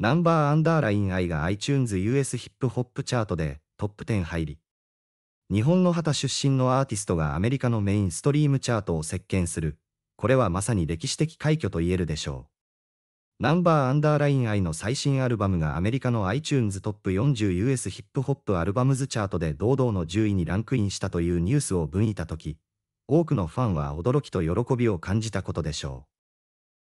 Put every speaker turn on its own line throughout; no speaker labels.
ナンバーアンダーライン I が iTunes US ヒップホップチャートでトップ10入り。日本の旗出身のアーティストがアメリカのメインストリームチャートを席巻する。これはまさに歴史的快挙と言えるでしょう。ナンバーアンダーライン I の最新アルバムがアメリカの iTunes トップ 40US ヒップホップアルバムズチャートで堂々の10位にランクインしたというニュースを分いたとき、多くのファンは驚きと喜びを感じたことでしょう。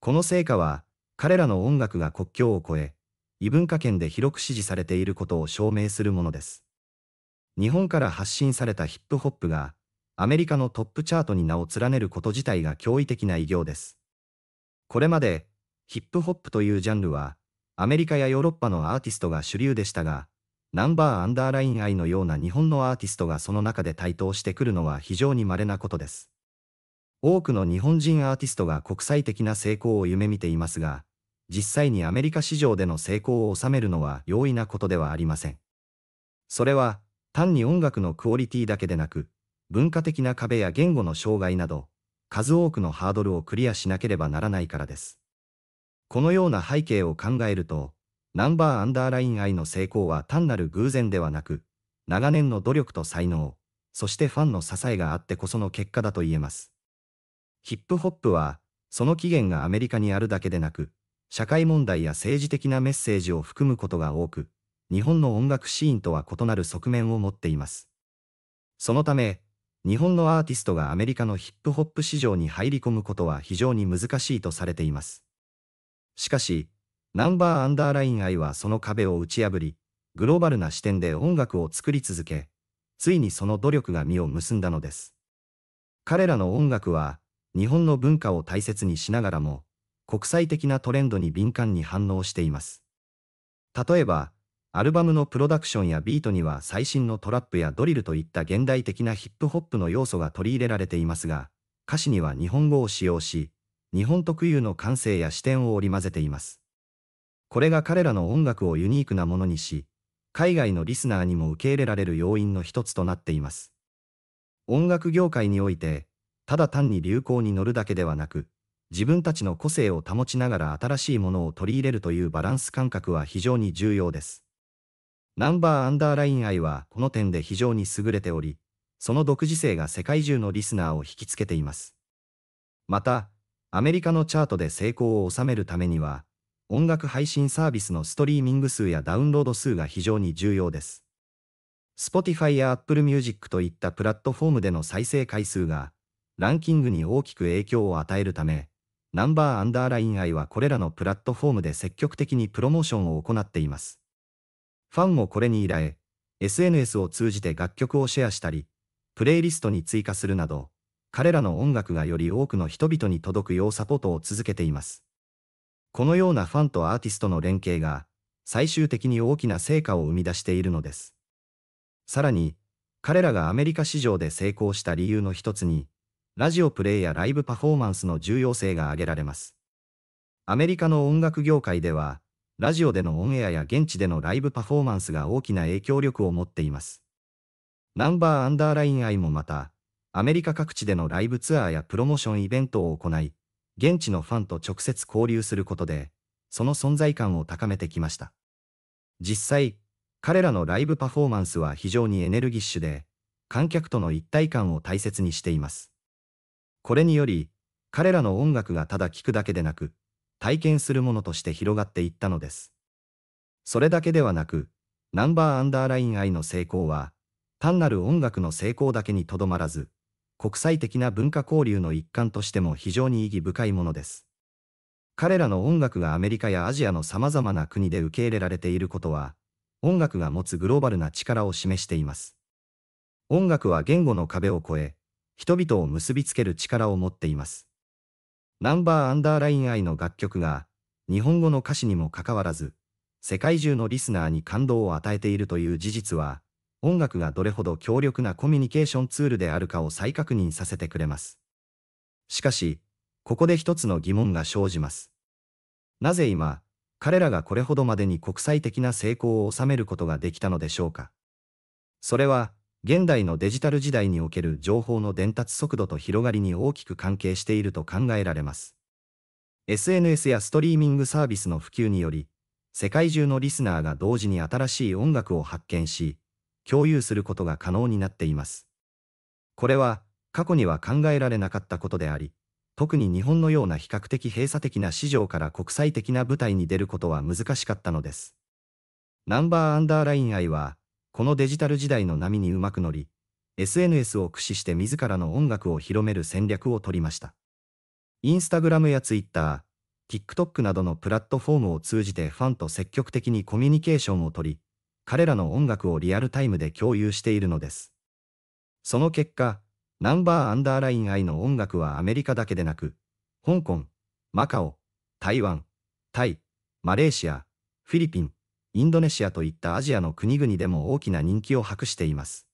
この成果は、彼らの音楽が国境を越え、異文化圏で広く支持されていることを証明するものです。日本から発信されたヒップホップが、アメリカのトップチャートに名を連ねること自体が驚異的な偉業です。これまで、ヒップホップというジャンルは、アメリカやヨーロッパのアーティストが主流でしたが、ナンバーアンダーライン愛のような日本のアーティストがその中で台頭してくるのは非常に稀なことです。多くの日本人アーティストが国際的な成功を夢見ていますが、実際にアメリカ市場での成功を収めるのは容易なことではありません。それは、単に音楽のクオリティだけでなく、文化的な壁や言語の障害など、数多くのハードルをクリアしなければならないからです。このような背景を考えると、ナンバーアンダーライン愛の成功は単なる偶然ではなく、長年の努力と才能、そしてファンの支えがあってこその結果だと言えます。ヒップホップは、その起源がアメリカにあるだけでなく、社会問題や政治的なメッセージを含むことが多く、日本の音楽シーンとは異なる側面を持っています。そのため、日本のアーティストがアメリカのヒップホップ市場に入り込むことは非常に難しいとされています。しかし、ナンバーアンダーライン愛はその壁を打ち破り、グローバルな視点で音楽を作り続け、ついにその努力が実を結んだのです。彼らの音楽は、日本の文化を大切にしながらも、国際的なトレンドに敏感に反応しています。例えば、アルバムのプロダクションやビートには最新のトラップやドリルといった現代的なヒップホップの要素が取り入れられていますが、歌詞には日本語を使用し、日本特有の感性や視点を織り交ぜています。これが彼らの音楽をユニークなものにし、海外のリスナーにも受け入れられる要因の一つとなっています。音楽業界において、ただ単に流行に乗るだけではなく、自分たちの個性を保ちながら新しいものを取り入れるというバランス感覚は非常に重要です。ナンバーアンダーライン愛はこの点で非常に優れており、その独自性が世界中のリスナーを引きつけています。また、アメリカのチャートで成功を収めるためには、音楽配信サービスのストリーミング数やダウンロード数が非常に重要です。Spotify や Apple Music といったプラットフォームでの再生回数が、ランキングに大きく影響を与えるため、ナンバーアンダーライン愛はこれらのプラットフォームで積極的にプロモーションを行っています。ファンもこれに依頼、SNS を通じて楽曲をシェアしたり、プレイリストに追加するなど、彼らの音楽がより多くの人々に届くようサポートを続けています。このようなファンとアーティストの連携が、最終的に大きな成果を生み出しているのです。さらに、彼らがアメリカ市場で成功した理由の一つに、ラジオプレイやライブパフォーマンスの重要性が挙げられます。アメリカの音楽業界では、ラジオでのオンエアや現地でのライブパフォーマンスが大きな影響力を持っています。ナンバーアンダーラインアイもまた、アメリカ各地でのライブツアーやプロモーションイベントを行い、現地のファンと直接交流することで、その存在感を高めてきました。実際、彼らのライブパフォーマンスは非常にエネルギッシュで、観客との一体感を大切にしています。これにより、彼らの音楽がただ聴くだけでなく、体験するものとして広がっていったのです。それだけではなく、ナンバーアンダーライン I の成功は、単なる音楽の成功だけにとどまらず、国際的な文化交流の一環としても非常に意義深いものです。彼らの音楽がアメリカやアジアの様々な国で受け入れられていることは、音楽が持つグローバルな力を示しています。音楽は言語の壁を越え、人々を結びつける力を持っています。ナンバーアンダーライン愛の楽曲が、日本語の歌詞にもかかわらず、世界中のリスナーに感動を与えているという事実は、音楽がどれほど強力なコミュニケーションツールであるかを再確認させてくれます。しかし、ここで一つの疑問が生じます。なぜ今、彼らがこれほどまでに国際的な成功を収めることができたのでしょうか。それは、現代のデジタル時代における情報の伝達速度と広がりに大きく関係していると考えられます。SNS やストリーミングサービスの普及により、世界中のリスナーが同時に新しい音楽を発見し、共有することが可能になっています。これは過去には考えられなかったことであり、特に日本のような比較的閉鎖的な市場から国際的な舞台に出ることは難しかったのです。ナンバーアンダーライン愛は、このデジタル時代の波にうまく乗り、SNS を駆使して自らの音楽を広める戦略を取りました。インスタグラムやツイッター、TikTok などのプラットフォームを通じてファンと積極的にコミュニケーションをとり、彼らの音楽をリアルタイムで共有しているのです。その結果、ナンバーアンダーライン I の音楽はアメリカだけでなく、香港、マカオ、台湾、タイ、マレーシア、フィリピン、インドネシアといったアジアの国々でも大きな人気を博しています。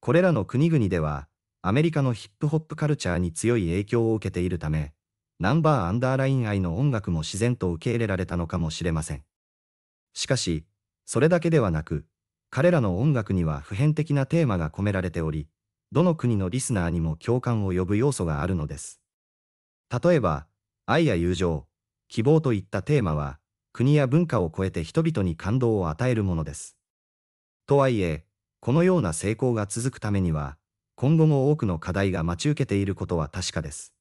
これらの国々では、アメリカのヒップホップカルチャーに強い影響を受けているため、ナンバーアンダーライン愛の音楽も自然と受け入れられたのかもしれません。しかし、それだけではなく、彼らの音楽には普遍的なテーマが込められており、どの国のリスナーにも共感を呼ぶ要素があるのです。例えば、愛や友情、希望といったテーマは、国や文化を超えて人々に感動を与えるものです。とはいえ、このような成功が続くためには、今後も多くの課題が待ち受けていることは確かです。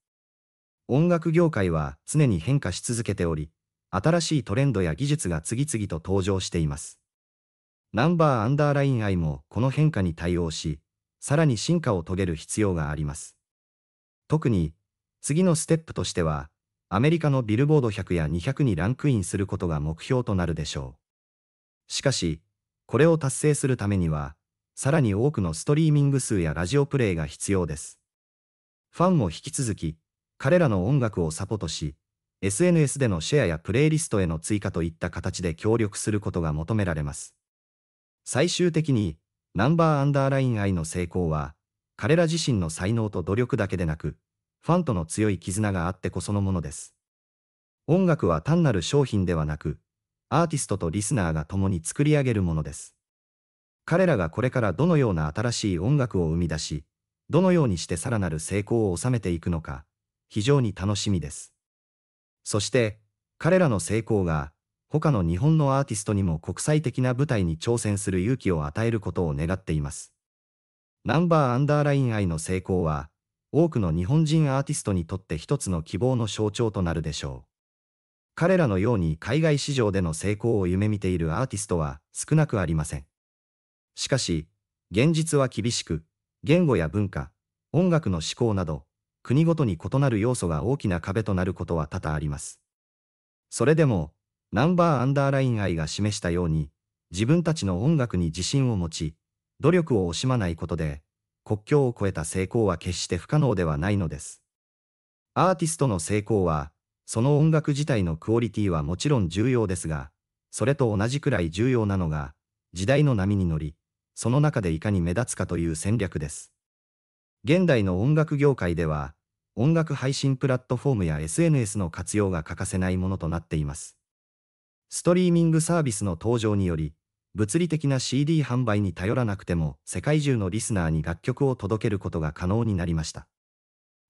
音楽業界は常に変化し続けており、新しいトレンドや技術が次々と登場しています。ナンバーアンダーライン愛もこの変化に対応し、さらに進化を遂げる必要があります。特に、次のステップとしては、アメリカのビルボード100や200にランクインすることが目標となるでしょう。しかし、これを達成するためには、さらに多くのストリーミング数やラジオプレイが必要です。ファンも引き続き、彼らの音楽をサポートし、SNS でのシェアやプレイリストへの追加といった形で協力することが求められます。最終的に、ナンバーアンダーライン愛の成功は、彼ら自身の才能と努力だけでなく、ファンとの強い絆があってこそのものです。音楽は単なる商品ではなく、アーティストとリスナーが共に作り上げるものです。彼らがこれからどのような新しい音楽を生み出し、どのようにしてさらなる成功を収めていくのか、非常に楽しみです。そして、彼らの成功が、他の日本のアーティストにも国際的な舞台に挑戦する勇気を与えることを願っています。ナンバーアンダーライン愛の成功は、多くの日本人アーティストにとって一つの希望の象徴となるでしょう。彼らのように海外市場での成功を夢見ているアーティストは少なくありません。しかし、現実は厳しく、言語や文化、音楽の思考など、国ごとに異なる要素が大きな壁となることは多々あります。それでも、ナンバーアンダーライン愛が示したように、自分たちの音楽に自信を持ち、努力を惜しまないことで、国境を越えた成功は決して不可能ではないのです。アーティストの成功は、その音楽自体のクオリティはもちろん重要ですが、それと同じくらい重要なのが、時代の波に乗り、その中でいかに目立つかという戦略です。現代の音楽業界では、音楽配信プラットフォームや SNS の活用が欠かせないものとなっています。ストリーミングサービスの登場により、物理的な CD 販売に頼らなくても世界中のリスナーに楽曲を届けることが可能になりました。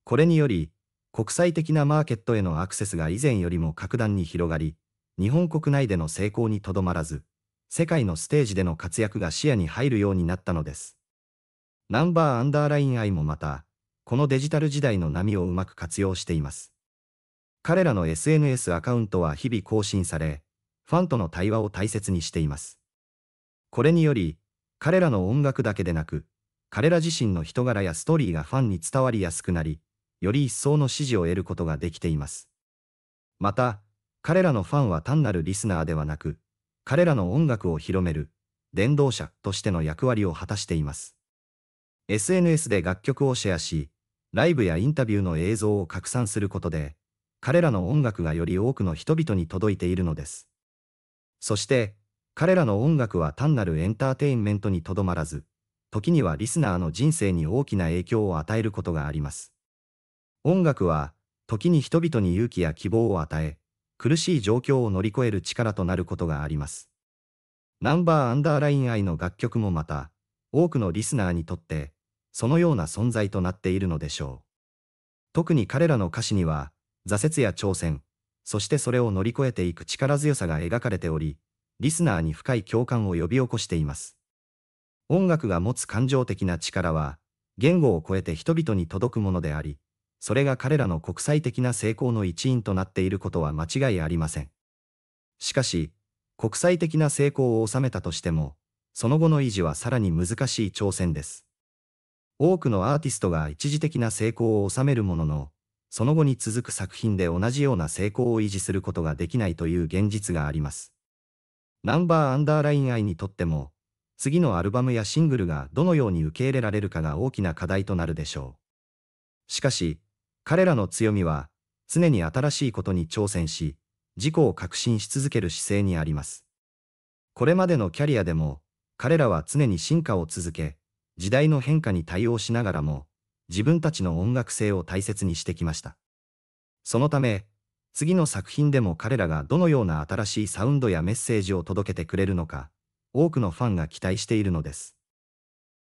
これにより、国際的なマーケットへのアクセスが以前よりも格段に広がり、日本国内での成功にとどまらず、世界のステージでの活躍が視野に入るようになったのです。ナンバーアンダーライン愛もまた、このデジタル時代の波をうまく活用しています。彼らの SNS アカウントは日々更新され、ファンとの対話を大切にしています。これにより、彼らの音楽だけでなく、彼ら自身の人柄やストーリーがファンに伝わりやすくなり、より一層の支持を得ることができています。また、彼らのファンは単なるリスナーではなく、彼らの音楽を広める、伝道者としての役割を果たしています。SNS で楽曲をシェアし、ライブやインタビューの映像を拡散することで、彼らの音楽がより多くの人々に届いているのです。そして、彼らの音楽は単なるエンターテインメントにとどまらず、時にはリスナーの人生に大きな影響を与えることがあります。音楽は、時に人々に勇気や希望を与え、苦しい状況を乗り越える力となることがあります。ナンバーアンダーライン愛の楽曲もまた、多くのリスナーにとって、そのような存在となっているのでしょう。特に彼らの歌詞には、挫折や挑戦、そしてそれを乗り越えていく力強さが描かれており、リスナーに深い共感を呼び起こしています。音楽が持つ感情的な力は、言語を超えて人々に届くものであり、それが彼らの国際的な成功の一因となっていることは間違いありません。しかし、国際的な成功を収めたとしても、その後の維持はさらに難しい挑戦です。多くのアーティストが一時的な成功を収めるものの、その後に続く作品で同じような成功を維持することができないという現実があります。ナンバーアンダーライン愛にとっても、次のアルバムやシングルがどのように受け入れられるかが大きな課題となるでしょう。しかし、彼らの強みは、常に新しいことに挑戦し、自己を革新し続ける姿勢にあります。これまでのキャリアでも、彼らは常に進化を続け、時代の変化に対応しながらも、自分たちの音楽性を大切にしてきました。そのため、次の作品でも彼らがどのような新しいサウンドやメッセージを届けてくれるのか、多くのファンが期待しているのです。